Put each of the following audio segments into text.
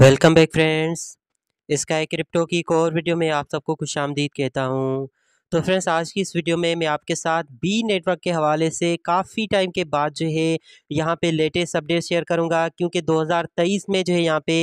welcome back friends इसका crypto की एक और वीडियो में आप सबको खुश आमदीद कहता हूँ तो फ्रेंड्स आज की इस वीडियो में मैं आपके साथ बी नेटवर्क के हवाले से काफ़ी टाइम के बाद जो है यहाँ पे लेटेस्ट अपडेट शेयर करूँगा क्योंकि 2023 में जो है यहाँ पे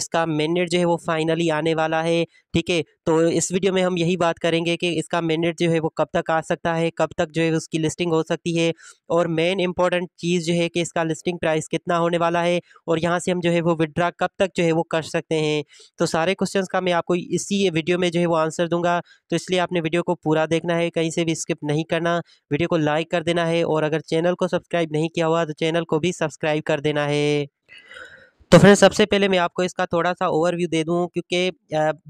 इसका मैनेट जो है वो फाइनली आने वाला है ठीक है तो इस वीडियो में हम यही बात करेंगे कि इसका मैंडेट जो है वो कब तक आ सकता है कब तक जो है उसकी लिस्टिंग हो सकती है और मेन इंपॉर्टेंट चीज़ जो है कि इसका लिस्टिंग प्राइस कितना होने वाला है और यहाँ से हम जो है वो विड्रा कब तक जो है वो कर सकते हैं तो सारे क्वेश्चन का मैं आपको इसी वीडियो में जो है वो आंसर दूंगा तो इसलिए आपने वीडियो को पूरा देखना है कहीं से भी स्किप नहीं करना वीडियो को लाइक कर देना है और अगर चैनल को सब्सक्राइब नहीं किया हुआ तो चैनल को भी सब्सक्राइब कर देना है तो फिर सबसे पहले मैं आपको इसका थोड़ा सा ओवरव्यू दे दूँ क्योंकि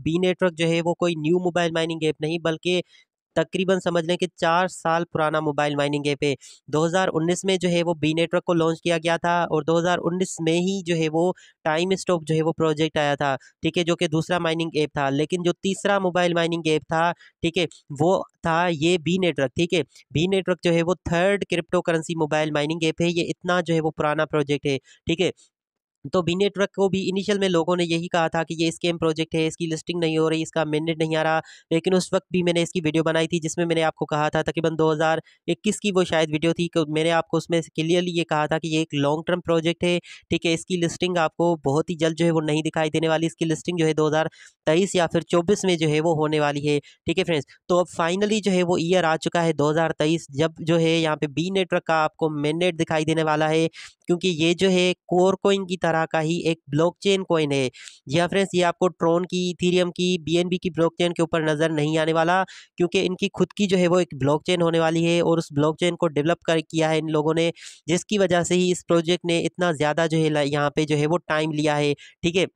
बी नेटवर्क जो है वो कोई न्यू मोबाइल माइनिंग ऐप नहीं बल्कि तकरीबन समझ लें कि चार साल पुराना मोबाइल माइनिंग ऐप है 2019 में जो है वो बी नेटवर्क को लॉन्च किया गया था और 2019 में ही जो है वो टाइम स्टॉप जो है वो प्रोजेक्ट आया था ठीक है जो कि दूसरा माइनिंग ऐप था लेकिन जो तीसरा मोबाइल माइनिंग ऐप था ठीक है वो था ये बी नेटवर्क ठीक है बी नेटवर्क जो है वो third crypto currency mobile mining app है ये इतना जो है वो पुराना प्रोजेक्ट है ठीक है तो बी नेटवर्क को भी इनिशियल में लोगों ने यही कहा था कि ये स्कैम प्रोजेक्ट है इसकी लिस्टिंग नहीं हो रही इसका मेननेट नहीं आ रहा लेकिन उस वक्त भी मैंने इसकी वीडियो बनाई थी जिसमें मैंने आपको कहा था तकरीबन 2021 की वो शायद वीडियो थी तो मैंने आपको उसमें क्लियरली ये कहा था कि ये एक लॉन्ग टर्म प्रोजेक्ट है ठीक है इसकी लिस्टिंग आपको बहुत ही जल्द जो है वो नहीं दिखाई देने वाली इसकी लिस्टिंग जो है दो या फिर चौबीस में जो है वो होने वाली है ठीक है फ्रेंड्स तो अब फाइनली जो है वो ईयर आ चुका है दो जब जो है यहाँ पे बी नेटवर्क का आपको मैनेट दिखाई देने वाला है क्योंकि ये जो है कोर कोइन की तरह का ही एक ब्लॉकचेन कोइन है जी हाँ फ्रेंड्स ये आपको ट्रोन की थीरियम की बीएनबी की ब्लॉकचेन के ऊपर नज़र नहीं आने वाला क्योंकि इनकी खुद की जो है वो एक ब्लॉकचेन होने वाली है और उस ब्लॉकचेन को डेवलप कर किया है इन लोगों ने जिसकी वजह से ही इस प्रोजेक्ट ने इतना ज़्यादा जो है यहाँ पर जो है वो टाइम लिया है ठीक है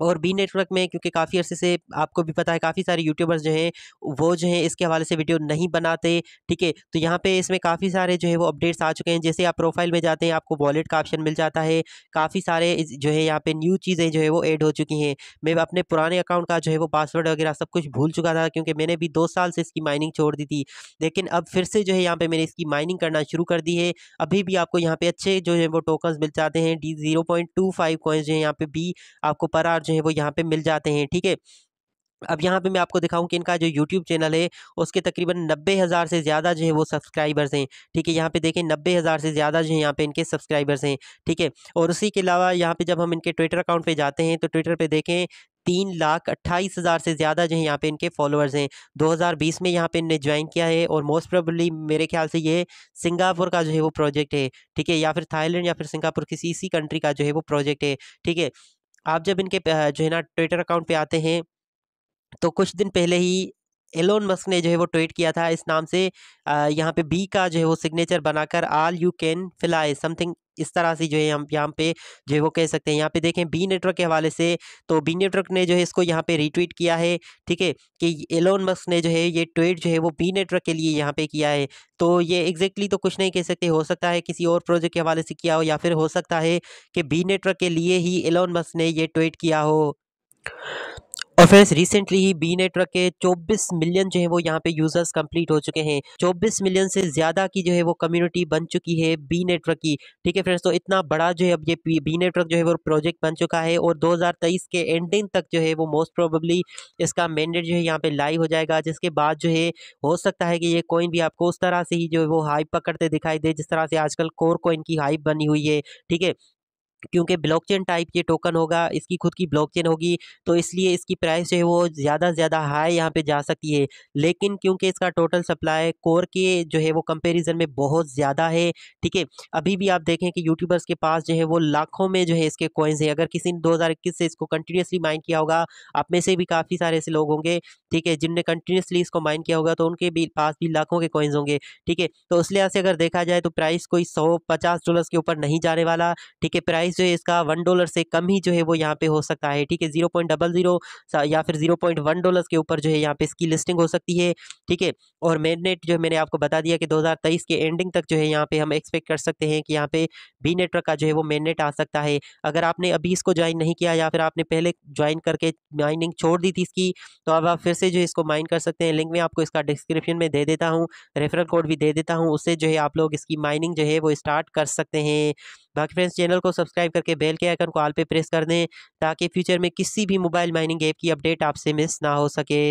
और बी नेटवर्क में क्योंकि काफ़ी अरसे से आपको भी पता है काफ़ी सारे यूट्यूबर्स जो हैं वो जो हैं इसके हवाले से वीडियो नहीं बनाते ठीक है तो यहाँ पे इसमें काफ़ी सारे जो है वो अपडेट्स आ चुके हैं जैसे आप प्रोफाइल में जाते हैं आपको वॉलेट का ऑप्शन मिल जाता है काफ़ी सारे जो है यहाँ पर न्यू चीज़ें जो है वो एड हो चुकी हैं मैं अपने पुराने अकाउंट का जो है वो पासवर्ड वगैरह सब कुछ भूल चुका था क्योंकि मैंने भी दो साल से इसकी माइनिंग छोड़ दी थी लेकिन अब फिर से जो है यहाँ पर मैंने इसकी माइनिंग करना शुरू कर दी है अभी भी आपको यहाँ पर अच्छे जो है वो टोकन्स मिल जाते हैं D zero point two five coins जो है यहाँ पर भी आपको पर आर जो जो है वो यहाँ पे मिल जाते हैं ठीक है अब यहाँ पे मैं आपको दिखाऊं कि इनका जो यूट्यूब चैनल है उसके तकरीबन नब्बे हज़ार से ज़्यादा जो है वो सब्सक्राइबर्स हैं ठीक है यहाँ पे देखें नब्बे हज़ार से ज़्यादा जो है यहाँ पे इनके सब्सक्राइबर्स हैं ठीक है और उसी के अलावा यहाँ पे जब हम इनके ट्विटर अकाउंट पे जाते हैं तो ट्विटर पे देखें तीन लाख अट्ठाईस हज़ार से ज़्यादा जो है यहाँ पे इनके फॉलोअर्स हैं 2020 में यहाँ पे इनने ज्वाइन किया है और मोस्ट प्रोबली मेरे ख्याल से ये सिंगापुर का जो है वो प्रोजेक्ट है ठीक है या फिर थाईलैंड या फिर सिंगापुर किसी इसी कंट्री का जो है वो प्रोजेक्ट है ठीक है आप जब इनके जो है ना ट्विटर अकाउंट पे आते हैं तो कुछ दिन पहले ही एलोन मस्क ने जो है वो ट्वीट किया था इस नाम से यहाँ पे बी का जो है वो सिग्नेचर बनाकर all you can fly something इस तरह से जो है हम यहाँ पे जो है वो कह सकते हैं यहाँ पे देखें बी नेटवर्क के हवाले से तो बी नेटवर्क ने जो है इसको यहाँ पे रिट्वीट किया है ठीक है कि एलोन मस्क ने जो है ये ट्वीट जो है वो बी नेटवर्क के लिए यहाँ पे किया है तो ये एग्जैक्टली तो कुछ नहीं कह सकते हो सकता है किसी और प्रोजेक्ट के हवाले से किया हो या फिर हो सकता है कि बी नेटवर्क के लिए ही एलोन मस्क ने ये ट्वीट किया हो और फ्रेंड्स रिसेंटली ही बी नेटवर्क के 24 मिलियन जो है वो यहाँ पे यूजर्स कंप्लीट हो चुके हैं 24 मिलियन से ज़्यादा की जो है वो कम्युनिटी बन चुकी है बी नेटवर्क की ठीक है फ्रेंड्स तो इतना बड़ा जो है अब ये बी नेटवर्क जो है वो प्रोजेक्ट बन चुका है और 2023 के एंडिंग तक जो है वो मोस्ट प्रोबेबली इसका मैंडेट जो है यहाँ पे लाइव हो जाएगा जिसके बाद जो है हो सकता है कि ये कॉइन भी आपको उस तरह से ही जो है वो हाइप पकड़ते दिखाई दे जिस तरह से आजकल कोर कोइन की हाइप बनी हुई है ठीक है क्योंकि ब्लॉकचेन टाइप ये टोकन होगा इसकी खुद की ब्लॉकचेन होगी तो इसलिए इसकी प्राइस जो है वो ज़्यादा से ज़्यादा हाई यहाँ पे जा सकती है लेकिन क्योंकि इसका टोटल सप्लाई कोर के जो है वो कंपैरिजन में बहुत ज़्यादा है ठीक है अभी भी आप देखें कि यूट्यूबर्स के पास जो है वो लाखों में जो है इसके कोइंस हैं अगर किसी ने दो से इसको कंटिन्यूसली माइन किया होगा आप में से भी काफ़ी सारे ऐसे लोग होंगे ठीक है जिनने कंटिन्यूसली इसको माइन किया होगा तो उनके भी पास भी लाखों के कोइंस होंगे ठीक है तो उस लिहाज से अगर देखा जाए तो प्राइस कोई सौ पचास डॉलर के ऊपर नहीं जाने वाला ठीक है प्राइस प्राइस जो है इसका वन डॉलर से कम ही जो है वो यहाँ पे हो सकता है ठीक है जीरो पॉइंट डबल जीरो या फिर जीरो पॉइंट वन डॉलर के ऊपर जो है यहाँ पे इसकी लिस्टिंग हो सकती है ठीक है और मेननेट जो है मैंने आपको बता दिया कि तेईस के एंडिंग तक जो है यहाँ पे हम एक्सपेक्ट कर सकते हैं कि यहाँ पे बी नेटवर्क का जो है वो मेननेट आ सकता है अगर आपने अभी इसको ज्वाइन नहीं किया या फिर आपने पहले ज्वाइन करके माइनिंग छोड़ दी थी इसकी तो अब आप फिर से जो इसको माइन कर सकते हैं लिंक में आपको इसका डिस्क्रिप्शन में दे देता हूँ रेफरल कोड भी दे देता हूँ उससे जो है आप लोग इसकी माइनिंग जो है वो स्टार्ट कर सकते हैं बाकी फ्रेंड्स चैनल को सब्सक्राइब करके बेल के आइकन को आल पे प्रेस कर दें ताकि फ्यूचर में किसी भी मोबाइल माइनिंग ऐप की अपडेट आपसे मिस ना हो सके